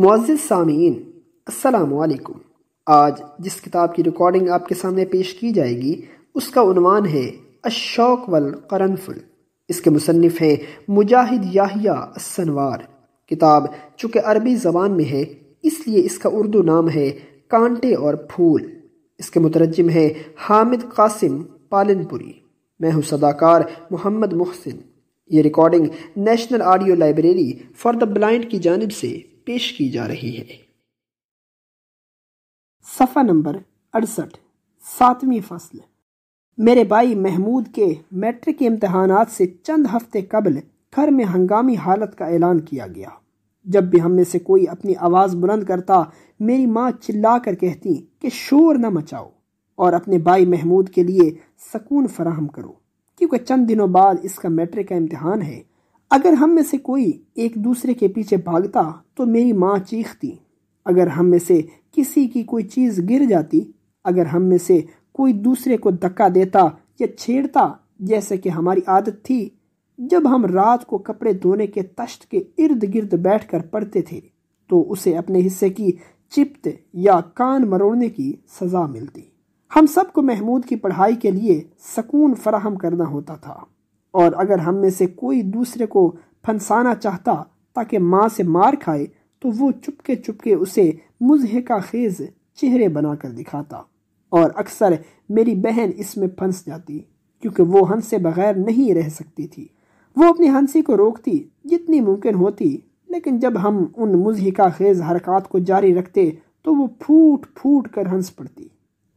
मुआज़ सामीन असलकुम आज जिस किताब की रिकॉर्डिंग आपके सामने पेश की जाएगी उसका उनवान है अशोक वल करनफुल इसके मुसनफ़ हैं मुजाहिद याहिया सनवार किताब चूँकि अरबी ज़बान में है इसलिए इसका उर्दू नाम है कांटे और फूल इसके मुतरजम है हामिद कासिम पालनपुरी मैं हूँ सदाकार मोहम्मद मुहसिन ये recording national audio library for the blind की जानब से पेश की जा रही है सफ़ा नंबर अड़सठ सातवीं फसल मेरे भाई महमूद के मैट्रिक के इम्तहान से चंद हफ्ते कबल घर में हंगामी हालत का ऐलान किया गया जब भी हम में से कोई अपनी आवाज़ बुलंद करता मेरी माँ चिल्ला कर कहती कि शोर न मचाओ और अपने भाई महमूद के लिए सकून फराहम करो क्योंकि चंद दिनों बाद इसका मैट्रिक का इम्तहान है अगर हम में से कोई एक दूसरे के पीछे भागता तो मेरी माँ चीखती अगर हम में से किसी की कोई चीज़ गिर जाती अगर हम में से कोई दूसरे को धक्का देता या छेड़ता जैसे कि हमारी आदत थी जब हम रात को कपड़े धोने के तश्त के इर्द गिर्द बैठकर पढ़ते थे तो उसे अपने हिस्से की चिप्त या कान मरोड़ने की सज़ा मिलती हम सबको महमूद की पढ़ाई के लिए सकून फराहम करना होता था और अगर हम में से कोई दूसरे को फंसाना चाहता ताकि माँ से मार खाए तो वो चुपके चुपके उसे का खेज चेहरे बनाकर दिखाता और अक्सर मेरी बहन इसमें फंस जाती क्योंकि वो हंसे बगैर नहीं रह सकती थी वो अपनी हंसी को रोकती जितनी मुमकिन होती लेकिन जब हम उन मुजहिका खेज हरकत को जारी रखते तो वो फूट फूट कर हंस पड़ती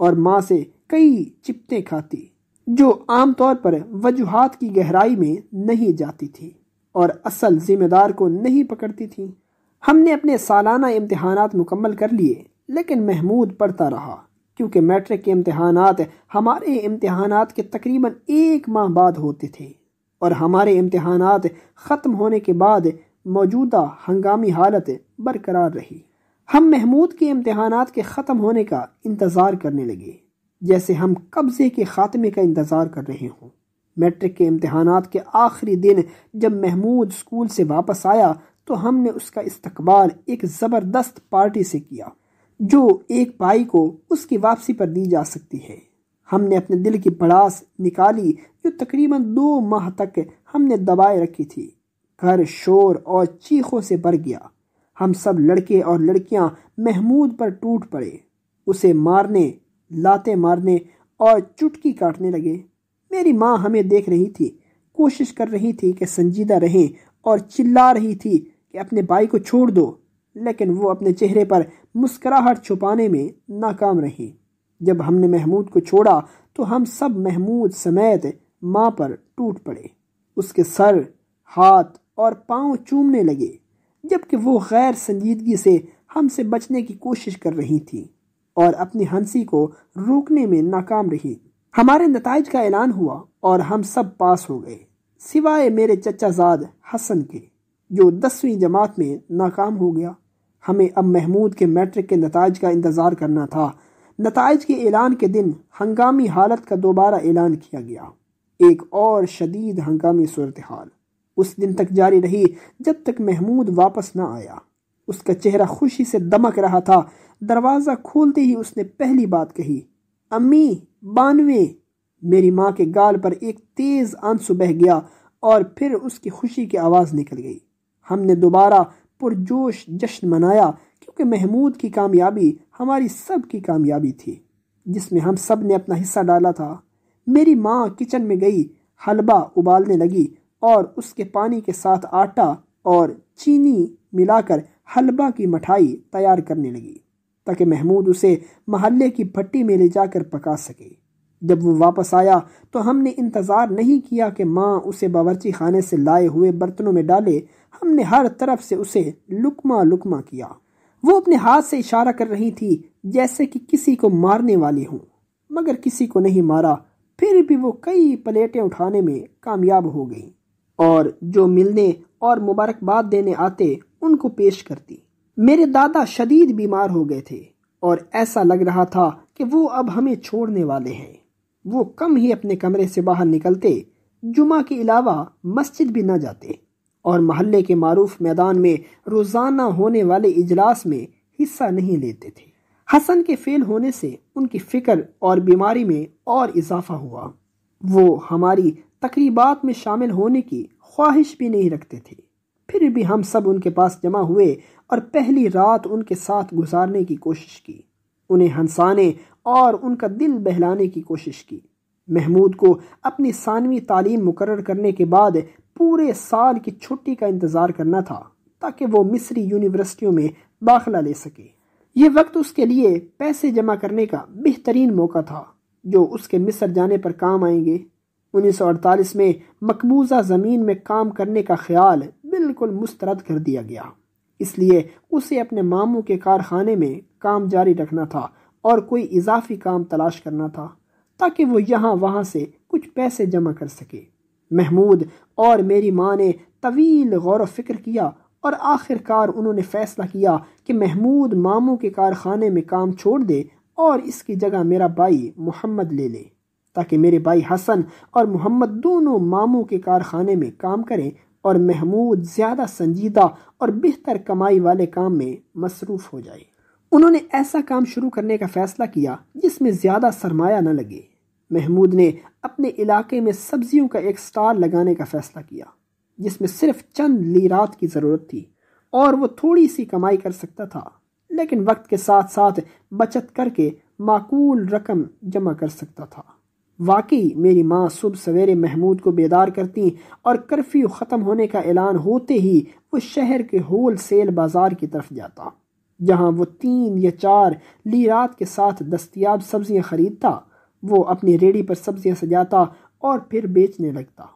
और माँ से कई चिपते खाती जो आमतौर पर वजूहत की गहराई में नहीं जाती थी और असल जिम्मेदार को नहीं पकड़ती थी हमने अपने सालाना इम्तहान मुकम्मल कर लिए लेकिन महमूद पढ़ता रहा क्योंकि मैट्रिक के इम्तहान हमारे इम्तहान के तकरीबन एक माह बाद होते थे और हमारे इम्तहान ख़त्म होने के बाद मौजूदा हंगामी हालत बरकरार रही हम महमूद के इम्तहान के ख़त्म होने का इंतज़ार करने लगे जैसे हम कब्जे के खात्मे का इंतज़ार कर रहे हों मैट्रिक के इम्तहान के आखिरी दिन जब महमूद स्कूल से वापस आया तो हमने उसका इस्तकबाल एक ज़बरदस्त पार्टी से किया जो एक पाई को उसकी वापसी पर दी जा सकती है हमने अपने दिल की पड़ास निकाली जो तकरीबन दो माह तक हमने दबाए रखी थी घर शोर और चीखों से भर गया हम सब लड़के और लड़कियां महमूद पर टूट पड़े उसे मारने लाते मारने और चुटकी काटने लगे मेरी माँ हमें देख रही थी कोशिश कर रही थी कि संजीदा रहें और चिल्ला रही थी कि अपने भाई को छोड़ दो लेकिन वो अपने चेहरे पर मुस्कराहट छुपाने में नाकाम रही जब हमने महमूद को छोड़ा तो हम सब महमूद समेत माँ पर टूट पड़े उसके सर हाथ और पांव चूमने लगे जबकि वो गैर संजीदगी से हमसे बचने की कोशिश कर रही थी और अपनी हंसी को रोकने में नाकाम रही हमारे नतज का ऐलान हुआ और हम सब पास हो गए सिवाय मेरे चचाजाद हसन के जो दसवीं जमात में नाकाम हो गया हमें अब महमूद के मैट्रिक के नतज का इंतज़ार करना था नतज के ऐलान के दिन हंगामी हालत का दोबारा ऐलान किया गया एक और शदीद हंगामी सूरत हाल उस दिन तक जारी रही जब तक महमूद वापस ना आया उसका चेहरा खुशी से दमक रहा था दरवाज़ा खोलते ही उसने पहली बात कही अम्मी बानवे मेरी माँ के गाल पर एक तेज़ आंसू बह गया और फिर उसकी खुशी की आवाज़ निकल गई हमने दोबारा पुरजोश जश्न मनाया क्योंकि महमूद की कामयाबी हमारी सब की कामयाबी थी जिसमें हम सब ने अपना हिस्सा डाला था मेरी माँ किचन में गई हलवा उबालने लगी और उसके पानी के साथ आटा और चीनी मिलाकर हलबा की मठाई तैयार करने लगी ताकि महमूद उसे महल्ले की भट्टी में ले जाकर पका सके जब वो वापस आया तो हमने इंतज़ार नहीं किया कि माँ उसे बावरची खाने से लाए हुए बर्तनों में डाले हमने हर तरफ से उसे लुकमा लुकमा किया वो अपने हाथ से इशारा कर रही थी जैसे कि किसी को मारने वाली हूँ मगर किसी को नहीं मारा फिर भी वो कई प्लेटें उठाने में कामयाब हो गई और जो मिलने और मुबारकबाद देने आते उनको पेश करती मेरे दादा शदीद बीमार हो गए थे और ऐसा लग रहा था कि वो अब हमें छोड़ने वाले हैं वो कम ही अपने कमरे से बाहर निकलते जुमा के अलावा मस्जिद भी ना जाते और महल्ले के मरूफ मैदान में रोज़ाना होने वाले इजलास में हिस्सा नहीं लेते थे हसन के फेल होने से उनकी फ़िक्र और बीमारी में और इजाफा हुआ वो हमारी तकरीबात में शामिल होने की ख्वाहिश भी नहीं रखते थे फिर भी हम सब उनके पास जमा हुए और पहली रात उनके साथ गुजारने की कोशिश की उन्हें हंसाने और उनका दिल बहलाने की कोशिश की महमूद को अपनी सानवी तालीम मुकर करने के बाद पूरे साल की छुट्टी का इंतज़ार करना था ताकि वो मिस्री यूनिवर्सिटियों में दाखिला ले सके ये वक्त उसके लिए पैसे जमा करने का बेहतरीन मौका था जो उसके मिस्र जाने पर काम आएंगे 1948 में मकबूजा ज़मीन में काम करने का ख्याल बिल्कुल मुस्तरद कर दिया गया इसलिए उसे अपने मामू के कारखाने में काम जारी रखना था और कोई इजाफी काम तलाश करना था ताकि वो यहाँ वहाँ से कुछ पैसे जमा कर सके महमूद और मेरी माँ ने तवील गौर फिक्र किया और आखिरकार उन्होंने फैसला किया कि महमूद मामू के कारखाने में काम छोड़ दे और इसकी जगह मेरा भाई मोहम्मद ले ले ताकि मेरे भाई हसन और मोहम्मद दोनों मामों के कारखाने में काम करें और महमूद ज़्यादा संजीदा और बेहतर कमाई वाले काम में मसरूफ़ हो जाए उन्होंने ऐसा काम शुरू करने का फ़ैसला किया जिसमें ज़्यादा सरमाया न लगे महमूद ने अपने इलाके में सब्जियों का एक स्टाल लगाने का फ़ैसला किया जिसमें सिर्फ चंद लीरात की ज़रूरत थी और वो थोड़ी सी कमाई कर सकता था लेकिन वक्त के साथ साथ बचत करके माकूल रकम जमा कर सकता था वाकई मेरी माँ सुबह सवेरे महमूद को बेदार करती और कर्फ्यू ख़त्म होने का ऐलान होते ही वो शहर के होल सेल बाज़ार की तरफ जाता जहाँ वो तीन या चार लीरात के साथ दस्तियाब सब्ज़ियाँ ख़रीदता वो अपनी रेडी पर सब्ज़ियाँ सजाता और फिर बेचने लगता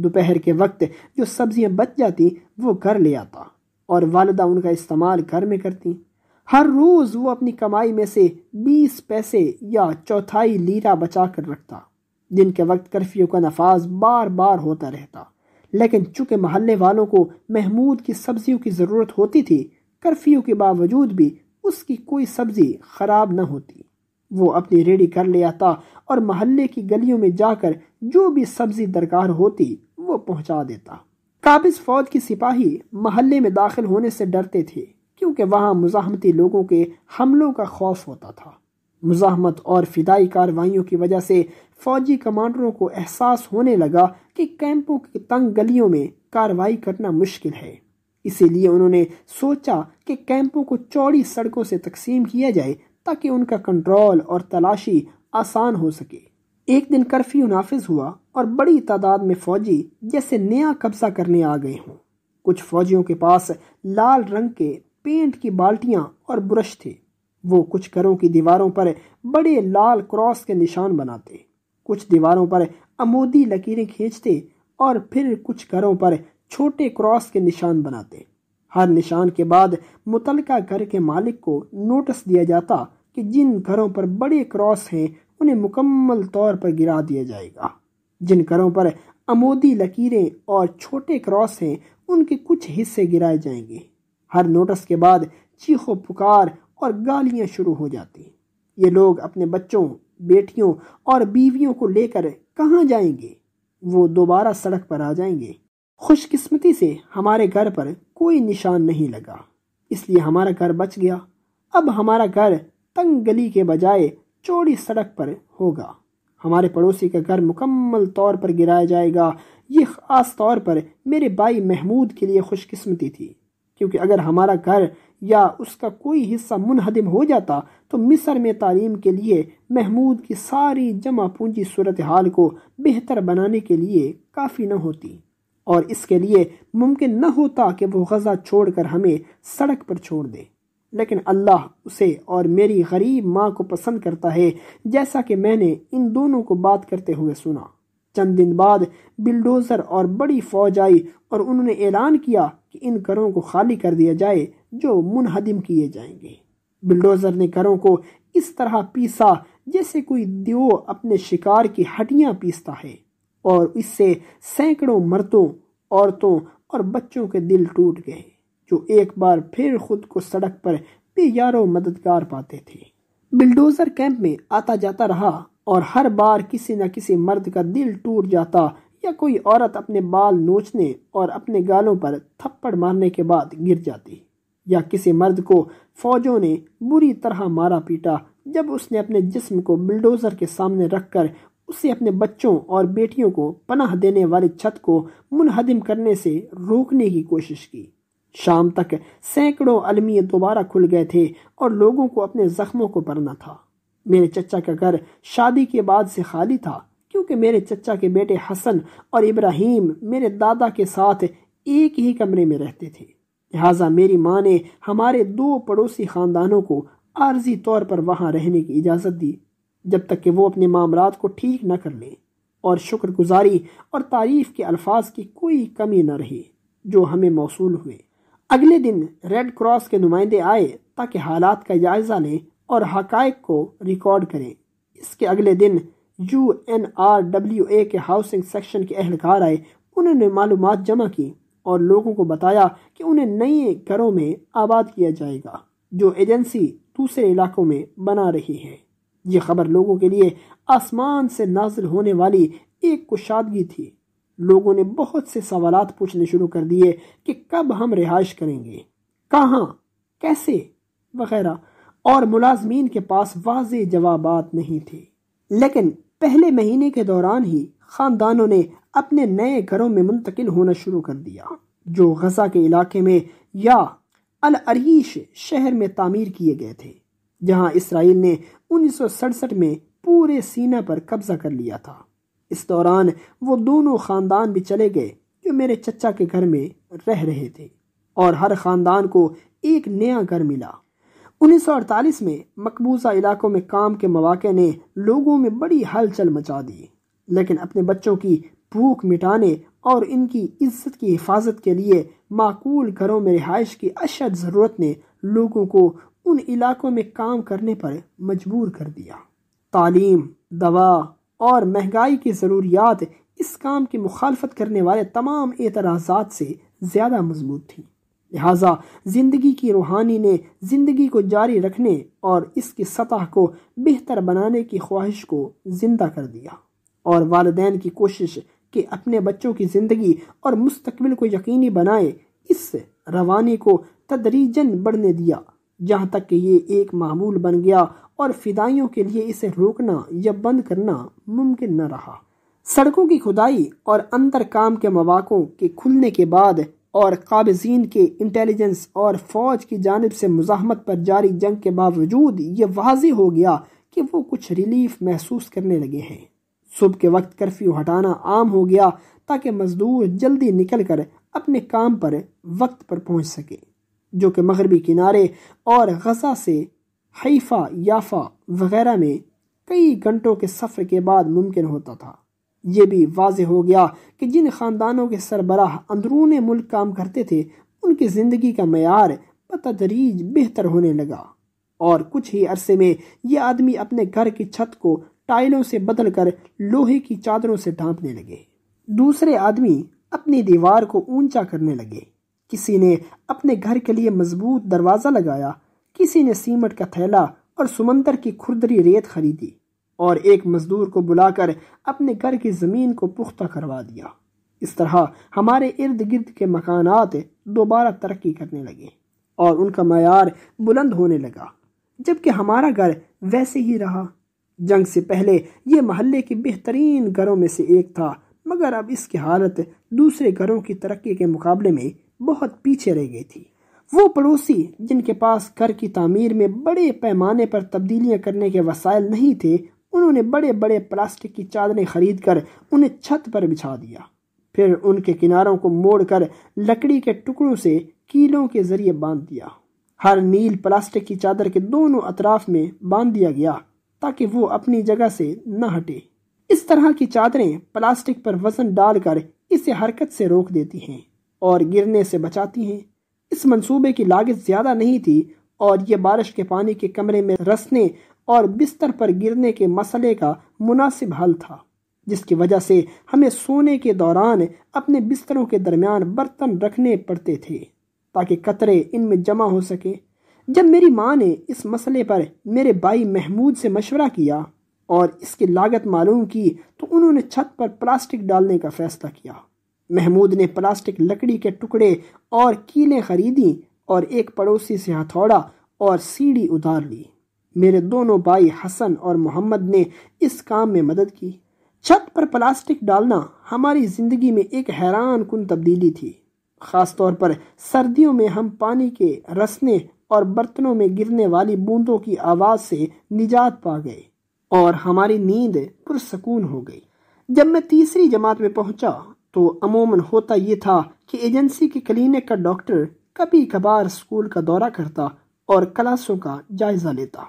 दोपहर के वक्त जो सब्ज़ियाँ बच जाती वो घर ले आता और वालदा उनका इस्तेमाल घर में करती हर रोज़ वो अपनी कमाई में से बीस पैसे या चौथाई लीरा बचा कर रखता दिन के वक्त कर्फ्यू का नफाज बार बार होता रहता लेकिन चूंकि महल्ले वालों को महमूद की सब्जियों की ज़रूरत होती थी कर्फ्यू के बावजूद भी उसकी कोई सब्जी ख़राब न होती वो अपनी रेडी कर ले आता और महल्ले की गलियों में जाकर जो भी सब्जी दरकार होती वो पहुंचा देता काबिज फौज की सिपाही महल्ले में दाखिल होने से डरते थे क्योंकि वहाँ मुजामती लोगों के हमलों का खौफ होता था मुजामत और फिदाई कार्रवाइयों की वजह से फौजी कमांडरों को एहसास होने लगा कि कैंपों की तंग गलियों में कार्रवाई करना मुश्किल है इसीलिए उन्होंने सोचा कि कैंपों को चौड़ी सड़कों से तकसीम किया जाए ताकि उनका कंट्रोल और तलाशी आसान हो सके एक दिन कर्फ्यू नाफिज हुआ और बड़ी तादाद में फौजी जैसे नया कब्जा करने आ गए हों कुछ फौजियों के पास लाल रंग के पेंट की बाल्टियां और ब्रश थे वो कुछ घरों की दीवारों पर बड़े लाल क्रॉस के निशान बनाते कुछ दीवारों पर अमोदी लकीरें खींचते और फिर कुछ घरों पर छोटे क्रॉस के निशान बनाते हर निशान के बाद मुतलका घर के मालिक को नोटिस दिया जाता कि जिन घरों पर बड़े क्रॉस हैं उन्हें मुकम्मल तौर पर गिरा दिया जाएगा जिन घरों पर अमोदी लकीरें और छोटे क्रॉस हैं उनके कुछ हिस्से गिराए जाएंगे हर नोटिस के बाद चीखो पुकार और गालियां शुरू हो जाती हैं ये लोग अपने बच्चों बेटियों और बीवियों को लेकर कहाँ जाएंगे वो दोबारा सड़क पर आ जाएंगे खुशकिस्मती से हमारे घर पर कोई निशान नहीं लगा इसलिए हमारा घर बच गया अब हमारा घर तंग गली के बजाय चौड़ी सड़क पर होगा हमारे पड़ोसी का घर मुकम्मल तौर पर गिराया जाएगा ये ख़ास तौर पर मेरे भाई महमूद के लिए खुशकिस्मती थी क्योंकि अगर हमारा घर या उसका कोई हिस्सा मुनहदम हो जाता तो मिसर में तालीम के लिए महमूद की सारी जमा पूंजी सूरत हाल को बेहतर बनाने के लिए काफ़ी न होती और इसके लिए मुमकिन न होता कि वो गज़ा छोड़कर हमें सड़क पर छोड़ दे लेकिन अल्लाह उसे और मेरी गरीब माँ को पसंद करता है जैसा कि मैंने इन दोनों को बात करते हुए सुना चंद दिन बाद बिल्डोज़र और बड़ी फौज आई और उन्होंने ऐलान किया कि इन घरों को खाली कर दिया जाए जो मुनहदिम किए जाएंगे बिल्डोज़र ने घरों को इस तरह पीसा जैसे कोई दियो अपने शिकार की हड्डियां पीसता है और इससे सैकड़ों मर्दों औरतों और बच्चों के दिल टूट गए जो एक बार फिर खुद को सड़क पर बेयारों मददगार पाते थे बिलडोजर कैंप में आता जाता रहा और हर बार किसी न किसी मर्द का दिल टूट जाता या कोई औरत अपने बाल नोचने और अपने गालों पर थप्पड़ मारने के बाद गिर जाती या किसी मर्द को फौजों ने बुरी तरह मारा पीटा जब उसने अपने जिस्म को बिल्डोजर के सामने रखकर उसे अपने बच्चों और बेटियों को पनाह देने वाली छत को मुनहदिम करने से रोकने की कोशिश की शाम तक सैकड़ों अलमिए दोबारा खुल गए थे और लोगों को अपने ज़ख्मों को भरना था मेरे चचा का घर शादी के बाद से खाली था क्योंकि मेरे चचा के बेटे हसन और इब्राहिम मेरे दादा के साथ एक ही कमरे में रहते थे लिहाजा मेरी माँ ने हमारे दो पड़ोसी ख़ानदानों को आर्जी तौर पर वहाँ रहने की इजाज़त दी जब तक कि वो अपने मामलात को ठीक न कर लें और शुक्रगुजारी और तारीफ़ के अल्फाज की कोई कमी न रही जो हमें मौसू हुए अगले दिन रेड क्रॉस के नुमाइंदे आए ताकि हालात का जायज़ा लें और हकाइक को रिकॉर्ड करें इसके अगले दिन U N R W A के हाउसिंग सेक्शन के एहलकार आए उन्होंने मालूम जमा की और लोगों को बताया कि उन्हें नए घरों में आबाद किया जाएगा जो एजेंसी दूसरे इलाकों में बना रही है ये खबर लोगों के लिए आसमान से नाजिल होने वाली एक कुशादगी थी लोगों ने बहुत से सवाल पूछने शुरू कर दिए कि कब हम रिहाइश करेंगे कहाँ कैसे वगैरह और मुलाजमीन के पास वाज जवाब नहीं थे लेकिन पहले महीने के दौरान ही ख़ानदानों ने अपने नए घरों में मुंतकिल होना शुरू कर दिया जो गजा के इलाके में या अल अरीश शहर में तामीर किए गए थे जहां इसराइल ने उन्नीस में पूरे सीना पर कब्जा कर लिया था इस दौरान वो दोनों ख़ानदान भी चले गए जो मेरे चचा के घर में रह रहे थे और हर ख़ानदान को एक नया घर मिला 1948 में मकबूजा इलाकों में काम के मौाक़े ने लोगों में बड़ी हलचल मचा दी लेकिन अपने बच्चों की भूख मिटाने और इनकी इज्जत की हिफाजत के लिए माकूल घरों में रिहाइश की अशद ज़रूरत ने लोगों को उन इलाकों में काम करने पर मजबूर कर दिया तालीम दवा और महंगाई की ज़रूरियात इस काम की मुखालफत करने वाले तमाम एतराज़ात से ज़्यादा मजबूत थी लिहाजा ज़िंदगी की रूहानी ने ज़िंदगी को जारी रखने और इसकी सतह को बेहतर बनाने की ख्वाहिश को ज़िंदा कर दिया और वालदेन की कोशिश कि अपने बच्चों की ज़िंदगी और मुस्तबिल को यकीनी बनाए इस रवानी को तदरीजन बढ़ने दिया जहाँ तक कि ये एक मामूल बन गया और फिदाइयों के लिए इसे रोकना या बंद करना मुमकिन न रहा सड़कों की खुदाई और अंदर काम के मौाक़ों के खुलने के बाद और काबजीन के इंटेलिजेंस और फ़ौज की जानब से मुजामत पर जारी जंग के बावजूद ये वाज हो गया कि वो कुछ रिलीफ महसूस करने लगे हैं सुबह के वक्त कर्फ्यू हटाना आम हो गया ताकि मज़दूर जल्दी निकल कर अपने काम पर वक्त पर पहुँच सके जो कि मगरबी किनारे और गजा से हईफ़ा याफ़ा वगैरह में कई घंटों के सफ़र के बाद मुमकिन होता था ये भी वाज हो गया कि जिन ख़ानदानों के सरबराह अंदरून मुल्क काम करते थे उनकी ज़िंदगी का मैार बतदरीज बेहतर होने लगा और कुछ ही अरसे में ये आदमी अपने घर की छत को टाइलों से बदल कर लोहे की चादरों से ढांपने लगे दूसरे आदमी अपनी दीवार को ऊंचा करने लगे किसी ने अपने घर के लिए मजबूत दरवाज़ा लगाया किसी ने सीमट का थैला और समंदर की खुरदरी रेत खरीदी और एक मज़दूर को बुलाकर अपने घर की ज़मीन को पुख्ता करवा दिया इस तरह हमारे इर्द गिर्द के मकानात दोबारा तरक्की करने लगे और उनका मैार बुलंद होने लगा जबकि हमारा घर वैसे ही रहा जंग से पहले ये महल्ले के बेहतरीन घरों में से एक था मगर अब इसकी हालत दूसरे घरों की तरक्की के मुकाबले में बहुत पीछे रह गई थी वो पड़ोसी जिनके पास घर की तामीर में बड़े पैमाने पर तब्दीलियां करने के वसाइल नहीं थे उन्होंने बड़े बड़े प्लास्टिक की चादरें खरीद कर उन्हें छत पर बिछा दिया फिर उनके किनारों को मोड़कर लकड़ी के टुकड़ों से कीलों के जरिए बांध दिया हर नील प्लास्टिक की चादर के दोनों अतराफ में बांध दिया गया ताकि वो अपनी जगह से न हटे इस तरह की चादरें प्लास्टिक पर वजन डालकर इसे हरकत से रोक देती हैं और गिरने से बचाती हैं इस मंसूबे की लागत ज़्यादा नहीं थी और ये बारिश के पानी के कमरे में रसने और बिस्तर पर गिरने के मसले का मुनासिब हल था जिसकी वजह से हमें सोने के दौरान अपने बिस्तरों के दरमियान बर्तन रखने पड़ते थे ताकि कतरे इनमें जमा हो सके जब मेरी माँ ने इस मसले पर मेरे भाई महमूद से मशवरा किया और इसकी लागत मालूम की तो उन्होंने छत पर प्लास्टिक डालने का फैसला किया महमूद ने प्लास्टिक लकड़ी के टुकड़े और कीलें खरीदी और एक पड़ोसी से हथौड़ा और सीढ़ी उतार ली मेरे दोनों भाई हसन और मोहम्मद ने इस काम में मदद की छत पर प्लास्टिक डालना हमारी ज़िंदगी में एक हैरान कन तब्दीली थी ख़ास तौर पर सर्दियों में हम पानी के रसने और बर्तनों में गिरने वाली बूंदों की आवाज़ से निजात पा गए और हमारी नींद पुरसकून हो गई जब मैं तीसरी जमात में पहुंचा तो अमूमन होता ये था कि एजेंसी के क्लिनिक का डॉक्टर कभी कभार स्कूल का दौरा करता और क्लासों का जायज़ा लेता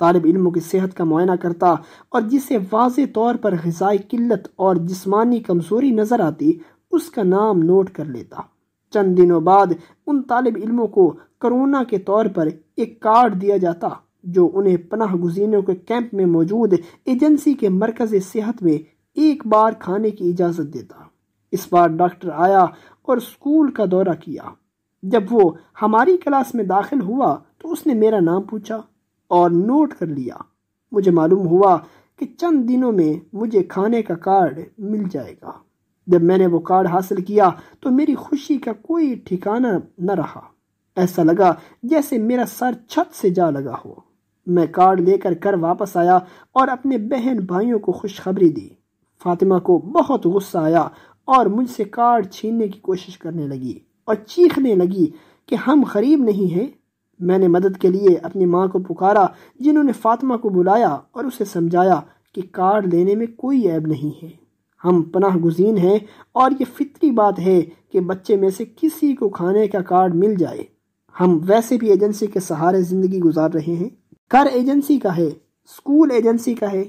तालब इलमों की सेहत का मुआना करता और जिसे वाज तौर पर गजाई किल्लत और जिसमानी कमजोरी नज़र आती उसका नाम नोट कर लेता चंद दिनों बाद उन तालब इलमों को करोना के तौर पर एक कार्ड दिया जाता जो उन्हें पनाह गुजीनों के कैंप में मौजूद एजेंसी के मरकज़ सेहत में एक बार खाने की इजाज़त देता इस बार डॉक्टर आया और स्कूल का दौरा किया जब वो हमारी क्लास में दाखिल हुआ तो उसने मेरा नाम पूछा और नोट कर लिया मुझे मालूम हुआ कि चंद दिनों में मुझे खाने का कार्ड मिल जाएगा जब मैंने वो कार्ड हासिल किया तो मेरी खुशी का कोई ठिकाना न रहा ऐसा लगा जैसे मेरा सर छत से जा लगा हो मैं कार्ड लेकर घर वापस आया और अपने बहन भाइयों को खुशखबरी दी फातिमा को बहुत गुस्सा आया और मुझसे कार्ड छीनने की कोशिश करने लगी और चीखने लगी कि हम गरीब नहीं हैं मैंने मदद के लिए अपनी माँ को पुकारा जिन्होंने फातिमा को बुलाया और उसे समझाया कि कार्ड लेने में कोई ऐब नहीं है हम पनाह गुजीन हैं और ये फितरी बात है कि बच्चे में से किसी को खाने का कार्ड मिल जाए हम वैसे भी एजेंसी के सहारे ज़िंदगी गुजार रहे हैं कर एजेंसी का है स्कूल एजेंसी का है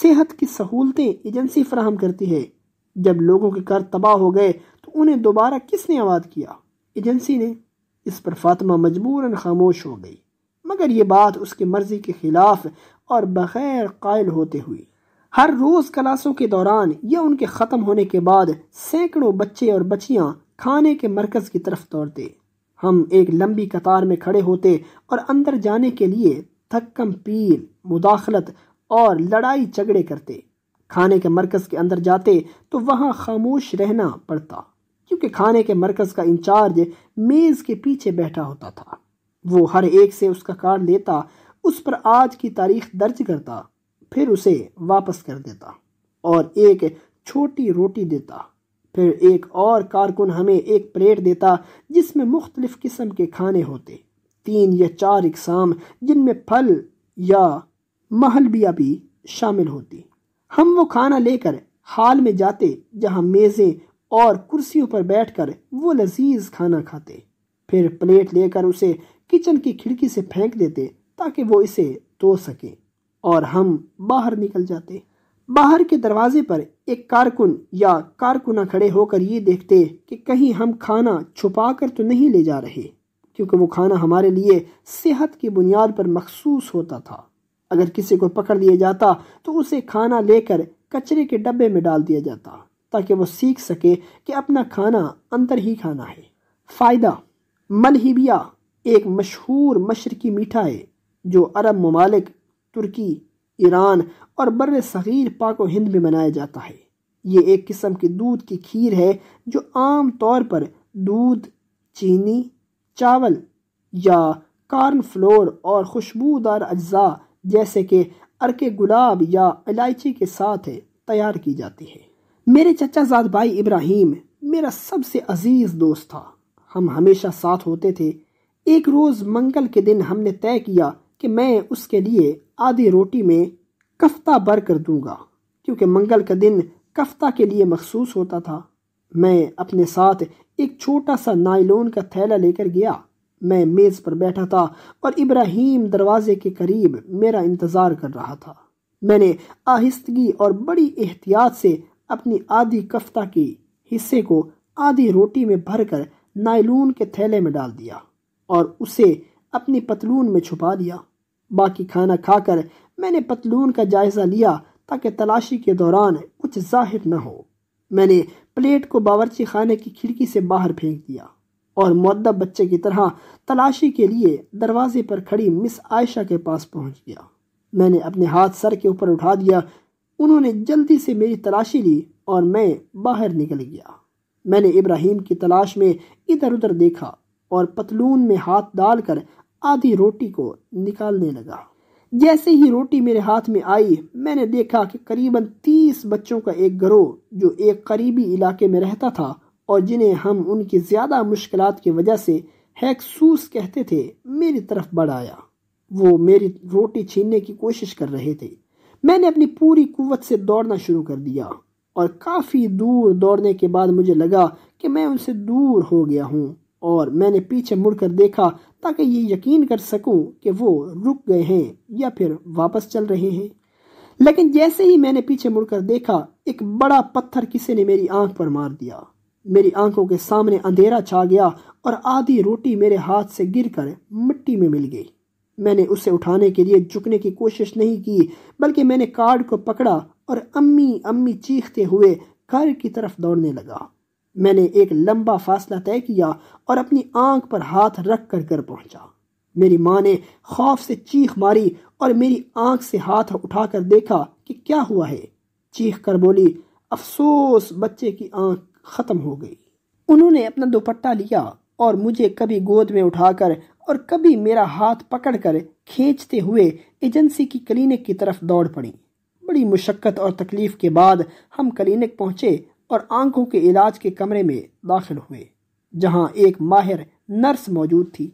सेहत की सहूलतें एजेंसी फ्राहम करती है जब लोगों के कर तबाह हो गए तो उन्हें दोबारा किसने आबाद किया एजेंसी ने इस पर फातिमा मजबूरन खामोश हो गई मगर ये बात उसकी मर्ज़ी के ख़िलाफ़ और बग़ैर कायल होते हुए हर रोज़ क्लासों के दौरान या उनके ख़त्म होने के बाद सैकड़ों बच्चे और बच्चियाँ खाने के मरकज़ की तरफ दौड़ते हम एक लंबी कतार में खड़े होते और अंदर जाने के लिए थक्कम पील मुदाखलत और लड़ाई झगड़े करते खाने के मरकज़ के अंदर जाते तो वहाँ खामोश रहना पड़ता क्योंकि खाने के मरकज़ का इंचार्ज मेज़ के पीछे बैठा होता था वो हर एक से उसका कार्ड लेता उस पर आज की तारीख दर्ज करता फिर उसे वापस कर देता और एक छोटी रोटी देता फिर एक और कारकुन हमें एक प्लेट देता जिसमें मुख्तलिफ़ किस्म के खाने होते तीन या चार इकसाम जिनमें फल या महलबिया भी शामिल होती हम वो खाना लेकर हाल में जाते जहाँ मेज़ें और कुर्सियों पर बैठकर वो लजीज खाना खाते फिर प्लेट लेकर उसे किचन की खिड़की से फेंक देते ताकि वो इसे तो सके और हम बाहर निकल जाते बाहर के दरवाजे पर एक कारकुन या कारकुना खड़े होकर ये देखते कि कहीं हम खाना छुपा कर तो नहीं ले जा रहे क्योंकि वो खाना हमारे लिए सेहत की बुनियाद पर मखसूस होता था अगर किसी को पकड़ लिया जाता तो उसे खाना लेकर कचरे के डब्बे में डाल दिया जाता ताकि वो सीख सके कि अपना खाना अंदर ही खाना है फ़ायदा मलहिबिया एक मशहूर मशरकी मीठा है जो अरब ममालिक तुर्की ईरान और बर सग़ीर पाक हिंद में बनाया जाता है ये एक किस्म की दूध की खीर है जो आम तौर पर दूध चीनी चावल या कार्न फ्लोर और खुशबूदार अज्जा जैसे कि अरके गुलाब या इलायची के साथ तैयार की जाती है मेरे चचा जाद भाई इब्राहिम मेरा सबसे अजीज दोस्त था हम हमेशा साथ होते थे एक रोज़ मंगल के दिन हमने तय किया कि मैं उसके लिए आधी रोटी में कफ्ता भर कर दूंगा क्योंकि मंगल का दिन कफ्ता के लिए मखसूस होता था मैं अपने साथ एक छोटा सा नायलोन का थैला लेकर गया मैं मेज़ पर बैठा था और इब्राहिम दरवाजे के करीब मेरा इंतज़ार कर रहा था मैंने आहिस्तगी और बड़ी एहतियात से अपनी आधी कफ्ता की हिस्से को आधी रोटी में भरकर नायलून के थैले में डाल दिया और उसे अपनी पतलून में छुपा दिया बाकी खाना खाकर मैंने पतलून का जायज़ा लिया ताकि तलाशी के दौरान कुछ जाहिर न हो मैंने प्लेट को बावरची खाने की खिड़की से बाहर फेंक दिया और मुद्दब बच्चे की तरह तलाशी के लिए दरवाजे पर खड़ी मिस आयशा के पास पहुंच गया मैंने अपने हाथ सर के ऊपर उठा दिया उन्होंने जल्दी से मेरी तलाशी ली और मैं बाहर निकल गया मैंने इब्राहिम की तलाश में इधर उधर देखा और पतलून में हाथ डालकर आधी रोटी को निकालने लगा जैसे ही रोटी मेरे हाथ में आई मैंने देखा कि करीबन तीस बच्चों का एक गरोह जो एक करीबी इलाके में रहता था और जिन्हें हम उनकी ज़्यादा मुश्किल की वजह से हैकसूस कहते थे मेरी तरफ बढ़ आया वो मेरी रोटी छीनने की कोशिश कर रहे थे मैंने अपनी पूरी कुवत से दौड़ना शुरू कर दिया और काफ़ी दूर दौड़ने के बाद मुझे लगा कि मैं उनसे दूर हो गया हूँ और मैंने पीछे मुड़कर देखा ताकि ये यकीन कर सकूं कि वो रुक गए हैं या फिर वापस चल रहे हैं लेकिन जैसे ही मैंने पीछे मुड़कर देखा एक बड़ा पत्थर किसी ने मेरी आंख पर मार दिया मेरी आंखों के सामने अंधेरा छा गया और आधी रोटी मेरे हाथ से गिरकर मिट्टी में मिल गई मैंने उसे उठाने के लिए झुकने की कोशिश नहीं की बल्कि मैंने कार्ड को पकड़ा और अम्मी अम्मी चीखते हुए घर की तरफ दौड़ने लगा मैंने एक लंबा फासला तय किया और अपनी आंख पर हाथ रख कर घर पहुंचा मेरी माँ ने खौफ से चीख मारी और मेरी आंख से हाथ उठाकर देखा कि क्या हुआ है चीख कर बोली अफसोस बच्चे की आंख खत्म हो गई उन्होंने अपना दुपट्टा लिया और मुझे कभी गोद में उठाकर और कभी मेरा हाथ पकड़कर खींचते हुए एजेंसी की क्लिनिक की तरफ दौड़ पड़ी बड़ी मुशक्क़त और तकलीफ़ के बाद हम क्लिनिक पहुँचे और आंखों के इलाज के कमरे में दाखिल हुए जहाँ एक माहिर नर्स मौजूद थी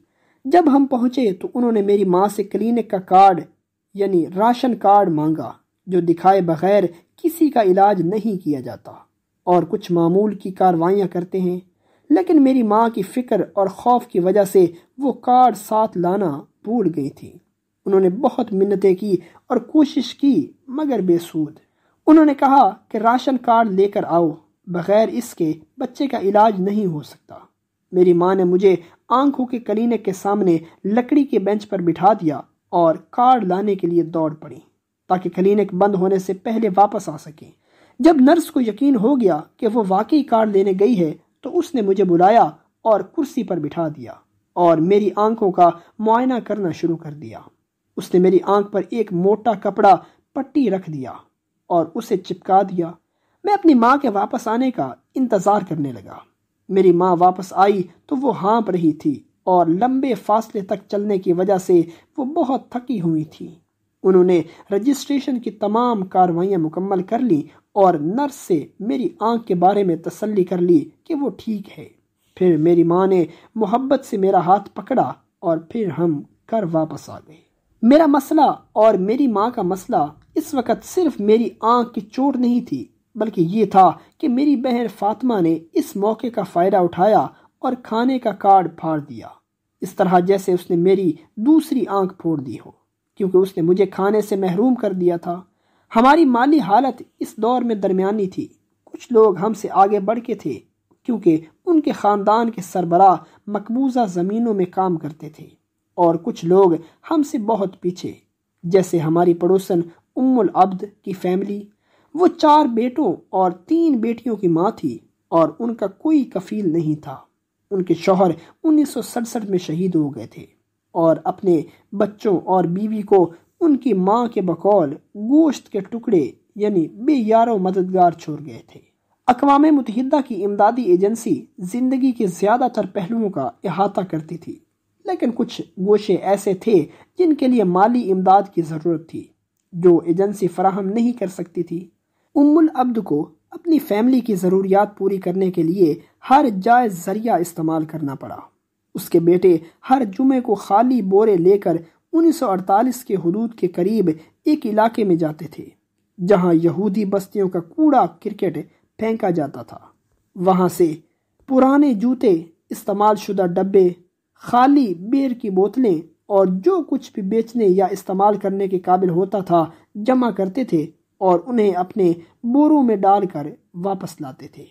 जब हम पहुँचे तो उन्होंने मेरी माँ से क्लिनिक का कार्ड यानी राशन कार्ड मांगा जो दिखाए बगैर किसी का इलाज नहीं किया जाता और कुछ मामूल की कार्रवाइयाँ करते हैं लेकिन मेरी माँ की फ़िक्र और खौफ की वजह से वो कार्ड साथ लाना भूल गई थी उन्होंने बहुत मिन्नतें की और कोशिश की मगर बेसूद उन्होंने कहा कि राशन कार्ड लेकर आओ बगैर इसके बच्चे का इलाज नहीं हो सकता मेरी माँ ने मुझे आंखों के कलीने के सामने लकड़ी के बेंच पर बिठा दिया और कार्ड लाने के लिए दौड़ पड़ी ताकि क्लिनिक बंद होने से पहले वापस आ सकें जब नर्स को यकीन हो गया कि वो वाकई कार्ड लेने गई है तो उसने मुझे बुलाया और कुर्सी पर बिठा दिया और मेरी आंखों का मुआयना करना शुरू कर दिया उसने मेरी आंख पर एक मोटा कपड़ा पट्टी रख दिया और उसे चिपका दिया मैं अपनी माँ के वापस आने का इंतज़ार करने लगा मेरी माँ वापस आई तो वो हाँप रही थी और लंबे फासले तक चलने की वजह से वो बहुत थकी हुई थी उन्होंने रजिस्ट्रेशन की तमाम कार्रवाइयाँ मुकम्मल कर ली और नर्स से मेरी आंख के बारे में तसल्ली कर ली कि वो ठीक है फिर मेरी माँ ने मोहब्बत से मेरा हाथ पकड़ा और फिर हम घर वापस आ गए मेरा मसला और मेरी माँ का मसला इस वक्त सिर्फ मेरी आंख की चोट नहीं थी बल्कि ये था कि मेरी बहन फातिमा ने इस मौके का फ़ायदा उठाया और खाने का कार्ड फाड़ दिया इस तरह जैसे उसने मेरी दूसरी आंख फोड़ दी हो क्योंकि उसने मुझे खाने से महरूम कर दिया था हमारी माली हालत इस दौर में दरमियानी थी कुछ लोग हमसे आगे बढ़ के थे क्योंकि उनके ख़ानदान के सरबराह मकबूजा ज़मीनों में काम करते थे और कुछ लोग हमसे बहुत पीछे जैसे हमारी पड़ोसन उम्मुल अब्द की फैमिली वो चार बेटों और तीन बेटियों की माँ थी और उनका कोई कफील नहीं था उनके शौहर उन्नीस में शहीद हो गए थे और अपने बच्चों और बीवी को उनकी माँ के बकौल गोश्त के टुकड़े यानी बेयारों मददगार छोड़ गए थे अकवाम मुतहदा की इमदादी एजेंसी ज़िंदगी के ज़्यादातर पहलुओं का अहाता करती थी लेकिन कुछ गोशे ऐसे थे जिनके लिए माली इमदाद की ज़रूरत थी जो एजेंसी फराहम नहीं कर सकती थी उमुल अब्द को अपनी फैमिली की ज़रूरियात पूरी करने के लिए हर जायज़ ज़रिया इस्तेमाल करना पड़ा उसके बेटे हर जुमे को खाली बोरे लेकर 1948 के हदूद के करीब एक इलाके में जाते थे जहां यहूदी बस्तियों का कूड़ा क्रिकेट फेंका जाता था वहां से पुराने जूते इस्तेमाल शुदा डब्बे खाली बेर की बोतलें और जो कुछ भी बेचने या इस्तेमाल करने के काबिल होता था जमा करते थे और उन्हें अपने बोरों में डालकर वापस लाते थे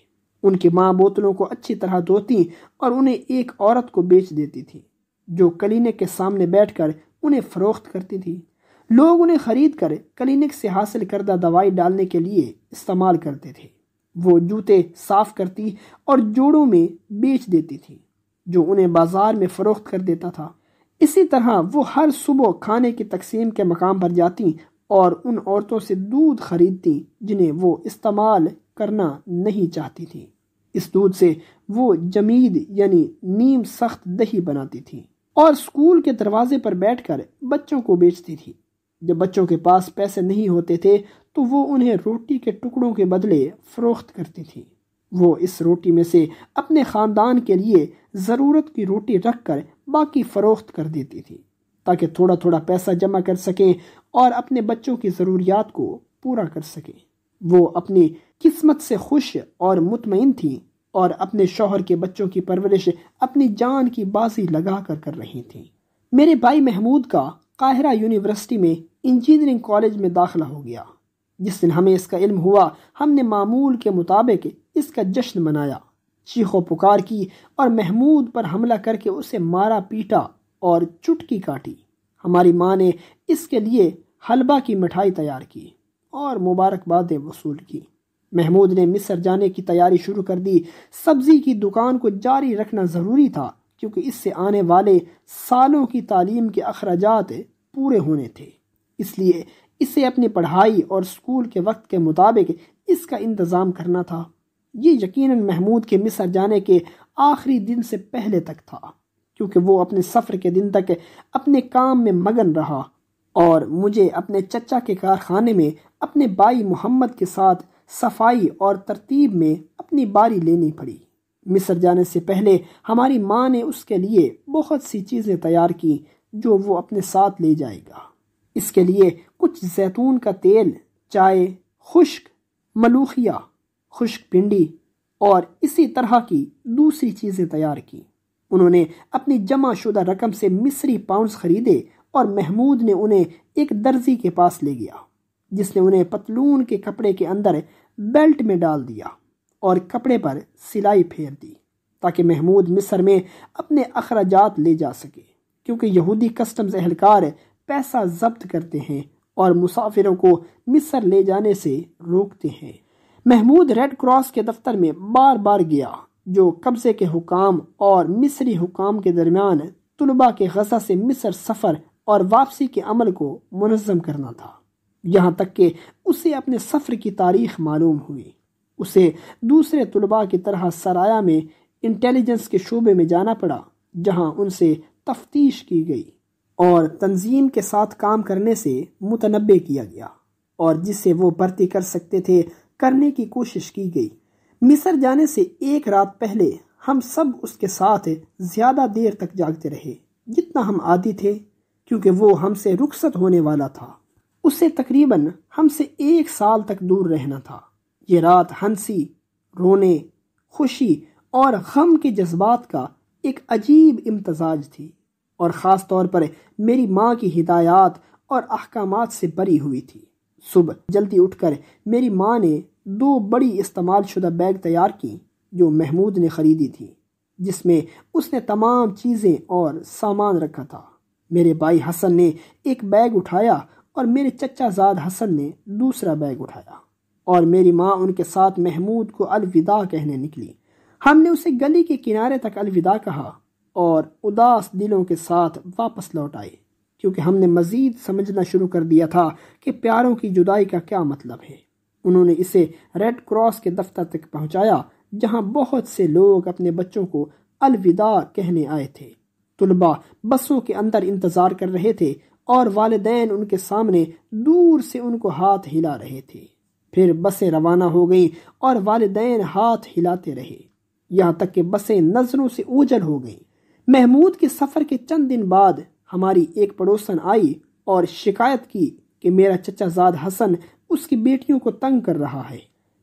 उनकी माँ बोतलों को अच्छी तरह धोती और उन्हें एक औरत को बेच देती थी जो क्लिनिक के सामने बैठकर उन्हें फरोख्त करती थी लोग उन्हें खरीद कर क्लिनिक से हासिल करदा दवाई डालने के लिए इस्तेमाल करते थे वो जूते साफ करती और जोड़ों में बेच देती थी जो उन्हें बाजार में फरोख्त कर देता था इसी तरह वो हर सुबह खाने की तकसीम के मकाम पर जाती और उन औरतों से दूध खरीदती जिन्हें वो इस्तेमाल करना नहीं चाहती थी इस दूध से वो जमीद यानी नीम सख्त दही बनाती थी और स्कूल के दरवाजे पर बैठकर बच्चों को बेचती थी जब बच्चों के पास पैसे नहीं होते थे तो वो उन्हें रोटी के टुकड़ों के बदले फरोख्त करती थी वो इस रोटी में से अपने ख़ानदान के लिए ज़रूरत की रोटी रख कर बाकी फ़रोख्त कर देती थी ताकि थोड़ा थोड़ा पैसा जमा कर सकें और अपने बच्चों की ज़रूरियात को पूरा कर सकें वो अपनी किस्मत से खुश और मुतमिन थी और अपने शोहर के बच्चों की परवरिश अपनी जान की बाजी लगा कर कर रही थी मेरे भाई महमूद का काहरा यूनिवर्सिटी में इंजीनियरिंग कॉलेज में दाखिला हो गया जिस दिन हमें इसका इल्म हुआ हमने मामूल के मुताबिक इसका जश्न मनाया चीखों पुकार की और महमूद पर हमला करके उसे मारा पीटा और चुटकी काटी हमारी माँ ने इसके लिए हलवा की मिठाई तैयार की और मुबारकबादें वसूल की महमूद ने मिस्र जाने की तैयारी शुरू कर दी सब्जी की दुकान को जारी रखना ज़रूरी था क्योंकि इससे आने वाले सालों की तालीम के अखराजात पूरे होने थे इसलिए इसे अपनी पढ़ाई और स्कूल के वक्त के मुताबिक इसका इंतज़ाम करना था ये यकीनन महमूद के मिस्र जाने के आखिरी दिन से पहले तक था क्योंकि वो अपने सफ़र के दिन तक अपने काम में मगन रहा और मुझे अपने चचा के कारखाने में अपने भाई मोहम्मद के साथ सफाई और तरतीब में अपनी बारी लेनी पड़ी मिस्र जाने से पहले हमारी माँ ने उसके लिए बहुत सी चीज़ें तैयार की जो वो अपने साथ ले जाएगा इसके लिए कुछ जैतून का तेल चाय खुश्क मलूखिया खुश्क पिंडी और इसी तरह की दूसरी चीज़ें तैयार की उन्होंने अपनी जमा शुदा रकम से मिस्री पाउंड्स खरीदे और महमूद ने उन्हें एक दर्जी के पास ले गया जिसने उन्हें पतलून के कपड़े के अंदर बेल्ट में डाल दिया और कपड़े पर सिलाई फेर दी ताकि महमूद मिस्र में अपने अखराज ले जा सके क्योंकि यहूदी कस्टम्स एहलकार पैसा जब्त करते हैं और मुसाफिरों को मिस्र ले जाने से रोकते हैं महमूद रेड क्रॉस के दफ्तर में बार बार गया जो कब्ज़े के हुकाम और मिस्री हुकाम के दरमियान तलबा के गजा से मिस्र सफ़र और वापसी के अमल को मनज़म करना था यहाँ तक कि उसे अपने सफ़र की तारीख मालूम हुई उसे दूसरे तलबा की तरह सराया में इंटेलिजेंस के शोबे में जाना पड़ा जहाँ उनसे तफ्तीश की गई और तंजीम के साथ काम करने से मुतनब किया गया और जिससे वो भर्ती कर सकते थे करने की कोशिश की गई मिसर जाने से एक रात पहले हम सब उसके साथ ज़्यादा देर तक जागते रहे जितना हम आदि थे क्योंकि वो हमसे रुखसत होने वाला था उससे तकरीबन हमसे एक साल तक दूर रहना था ये रात हंसी रोने खुशी और गम के जज्बात का एक अजीब इम्तजाज थी और ख़ास तौर पर मेरी माँ की हिदायत और अहकाम से बरी हुई थी सुबह जल्दी उठकर मेरी माँ ने दो बड़ी इस्तेमाल शुदा बैग तैयार की जो महमूद ने ख़रीदी थी जिसमें उसने तमाम चीज़ें और सामान रखा था मेरे भाई हसन ने एक बैग उठाया और मेरे चचा जाद हसन ने दूसरा बैग उठाया और मेरी माँ उनके साथ महमूद को अलविदा कहने निकली हमने उसे गली के किनारे तक अलविदा कहा और उदास दिलों के साथ वापस लौट आए क्योंकि हमने मज़ीद समझना शुरू कर दिया था कि प्यारों की जुदाई का क्या मतलब है उन्होंने इसे रेड क्रॉस के दफ्तर तक पहुँचाया जहाँ बहुत से लोग अपने बच्चों को अलविदा कहने आए थे तलबा बसों के अंदर इंतज़ार कर रहे थे और वालदेन उनके सामने दूर से उनको हाथ हिला रहे थे फिर बसें रवाना हो गईं और वालदेन हाथ हिलाते रहे यहाँ तक कि बसें नज़रों से ओझल हो गईं महमूद के सफ़र के चंद दिन बाद हमारी एक पड़ोसन आई और शिकायत की कि मेरा चचा जाद हसन उसकी बेटियों को तंग कर रहा है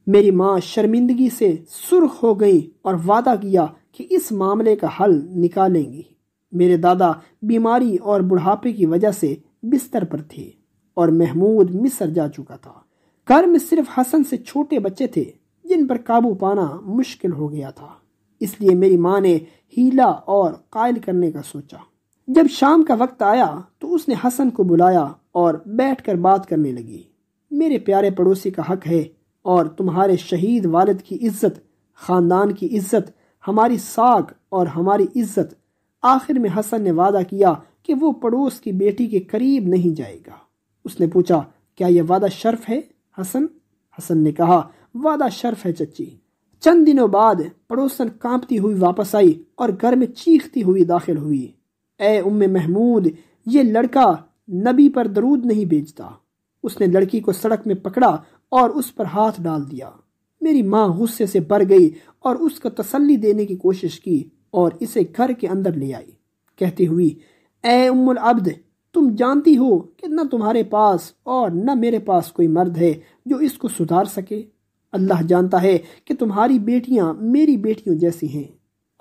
मेरी माँ शर्मिंदगी से सुर्ख हो गई और वादा किया कि इस मामले का हल निकालेंगी मेरे दादा बीमारी और बुढ़ापे की वजह से बिस्तर पर थे और महमूद मिस्र जा चुका था घर में सिर्फ हसन से छोटे बच्चे थे जिन पर काबू पाना मुश्किल हो गया था इसलिए मेरी माँ ने हीला और कायल करने का सोचा जब शाम का वक्त आया तो उसने हसन को बुलाया और बैठकर बात करने लगी मेरे प्यारे पड़ोसी का हक है और तुम्हारे शहीद वालद की इज्जत खानदान की इज्जत हमारी साख और हमारी इज्जत आखिर में हसन ने वादा किया कि वो पड़ोस की बेटी के करीब नहीं जाएगा उसने पूछा क्या यह वादा शर्फ है हसन हसन ने कहा वादा शर्फ है चच्ची चंद दिनों बाद पड़ोसन कांपती हुई वापस आई और घर में चीखती हुई दाखिल हुई ए उम महमूद ये लड़का नबी पर दरूद नहीं बेचता उसने लड़की को सड़क में पकड़ा और उस पर हाथ डाल दिया मेरी माँ गुस्से से भर गई और उसको तसल्ली देने की कोशिश की और इसे घर के अंदर ले आई कहती हुई ए उम्मुल अब्द तुम जानती हो कि न तुम्हारे पास और न मेरे पास कोई मर्द है जो इसको सुधार सके अल्लाह जानता है कि तुम्हारी बेटियां मेरी बेटियों जैसी हैं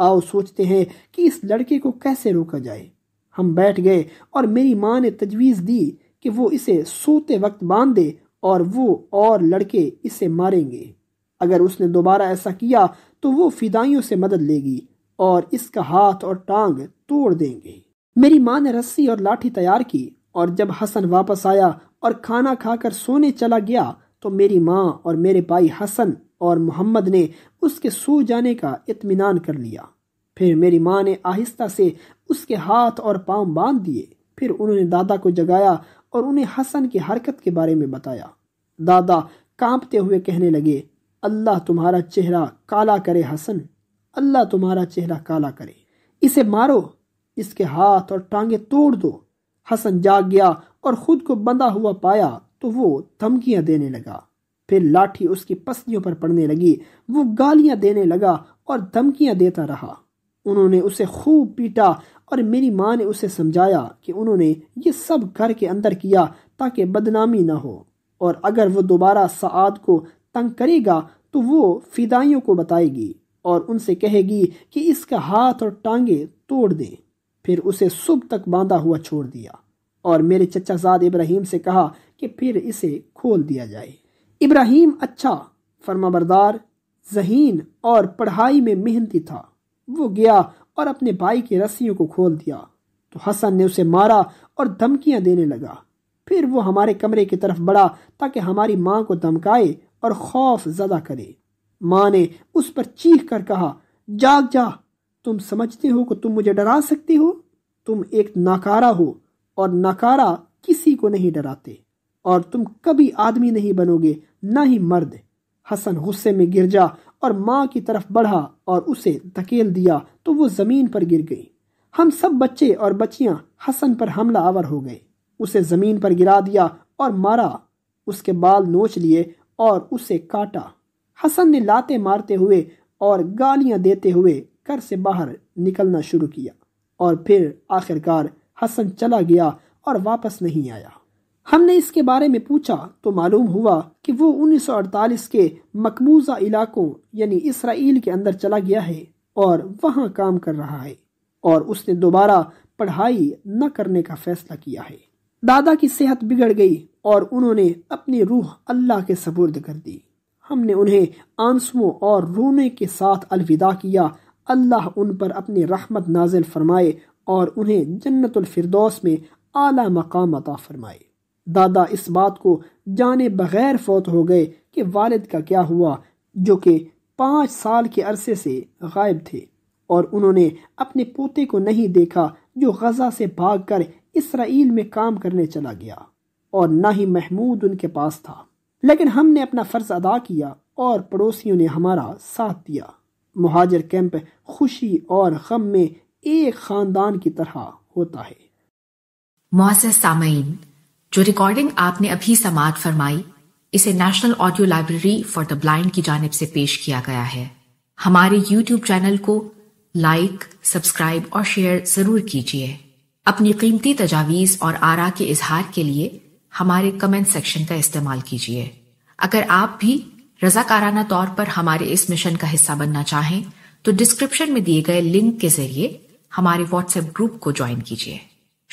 आओ सोचते हैं कि इस लड़के को कैसे रोका जाए हम बैठ गए और मेरी माँ ने तजवीज़ दी कि वो इसे सोते वक्त बांध दे और वो और लड़के इसे मारेंगे अगर उसने दोबारा ऐसा किया तो वो फिदाइयों से मदद लेगी और इसका हाथ और टांग तोड़ देंगे मेरी माँ ने रस्सी और लाठी तैयार की और जब हसन वापस आया और खाना खाकर सोने चला गया तो मेरी माँ और मेरे भाई हसन और मोहम्मद ने उसके सो जाने का इत्मीनान कर लिया फिर मेरी माँ ने आहिस्ता से उसके हाथ और पाँव बांध दिए फिर उन्होंने दादा को जगाया और उन्हें हसन की हरकत के बारे में बताया दादा कांपते हुए कहने लगे अल्लाह तुम्हारा चेहरा काला करे हसन अल्लाह तुम्हारा चेहरा काला करे इसे मारो इसके हाथ और टांगे तोड़ दो हसन जाग गया और खुद को बंधा हुआ पाया तो वो धमकियां देने लगा फिर लाठी उसकी पसलियों पर पड़ने लगी वो गालियां देने लगा और धमकियां देता रहा उन्होंने उसे खूब पीटा और मेरी माँ ने उसे समझाया कि उन्होंने ये सब घर के अंदर किया ताकि बदनामी ना हो और अगर वो दोबारा सआद को तंग करेगा तो वो फिदाइयों को बताएगी और उनसे कहेगी कि इसका हाथ और टांगे तोड़ दें फिर उसे सुबह तक बांधा हुआ छोड़ दिया और मेरे चचाजाद इब्राहिम से कहा कि फिर इसे खोल दिया जाए इब्राहिम अच्छा फर्माबरदार जहीन और पढ़ाई में मेहनती था वो गया और अपने भाई की रस्सियों को खोल दिया तो हसन ने उसे मारा और धमकियां देने लगा फिर वो हमारे कमरे की तरफ बढ़ा ताकि हमारी माँ को धमकाए और खौफ ज़्यादा करे माँ ने उस पर चीख कर कहा जाग जा तुम समझते हो कि तुम मुझे डरा सकते हो तुम एक नाकारा हो और नाकारा किसी को नहीं डराते और तुम कभी आदमी नहीं बनोगे ना ही मर्द हसन गुस्से में गिर जा और माँ की तरफ बढ़ा और उसे धकेल दिया तो वो जमीन पर गिर गई हम सब बच्चे और बच्चियां हसन पर हमला आवर हो गए उसे जमीन पर गिरा दिया और मारा उसके बाल नोच लिए और उसे काटा हसन ने लाते मारते हुए और गालियां देते हुए घर से बाहर निकलना शुरू किया और फिर आखिरकार हसन चला गया और वापस नहीं आया हमने इसके बारे में पूछा तो मालूम हुआ कि वो 1948 के मकबूजा इलाकों यानी इसराइल के अंदर चला गया है और वहाँ काम कर रहा है और उसने दोबारा पढ़ाई न करने का फैसला किया है दादा की सेहत बिगड़ गई और उन्होंने अपनी रूह अल्लाह के सपुर्द कर दी हमने उन्हें आंसुओं और रोने के साथ अलविदा किया अल्लाह उन पर अपनी रहमत नाजिल फरमाए और उन्हें जन्नतफरदौस में आला मकाम अता फरमाए दादा इस बात को जाने बगैर फौत हो गए कि वालिद का क्या हुआ जो कि पाँच साल के अरसे से गायब थे और उन्होंने अपने पोते को नहीं देखा जो गज़ा से भाग कर इसराइल में काम करने चला गया और ना ही महमूद उनके पास था लेकिन हमने अपना फ़र्ज़ अदा किया और पड़ोसियों ने हमारा साथ दिया महाजर कैंप खुशी और गम में एक ख़ानदान की तरह होता है मुआसर सामीन जो रिकॉर्डिंग आपने अभी समाप्त फरमाई इसे national audio library for the blind की जानब से पेश किया गया है हमारे यूट्यूब चैनल को लाइक सब्सक्राइब और शेयर जरूर कीजिए अपनी कीमती तजावीज़ और आरा के इजहार के लिए हमारे कमेंट सेक्शन का इस्तेमाल कीजिए अगर आप भी रजाकाराना तौर पर हमारे इस मिशन का हिस्सा बनना चाहें तो डिस्क्रिप्शन में दिए गए लिंक के जरिए हमारे व्हाट्सएप ग्रुप को ज्वाइन कीजिए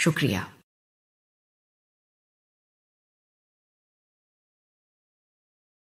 शुक्रिया